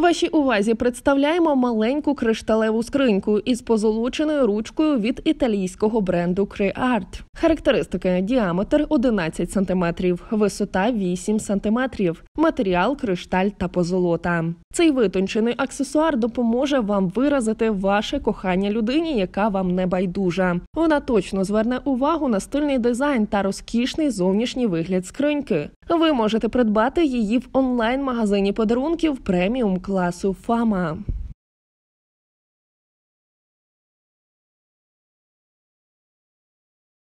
Вашій увазі представляємо маленьку кришталеву скриньку із позолоченою ручкою від італійського бренду Creart. Характеристики: діаметр 11 см, висота 8 см, матеріал, кришталь та позолота. Цей витончений аксесуар допоможе вам виразити ваше кохання людині, яка вам не байдужа. Вона точно зверне увагу на стильний дизайн та розкішний зовнішній вигляд скриньки. Ви можете придбати її в онлайн-магазині подарунків преміум класу Фама.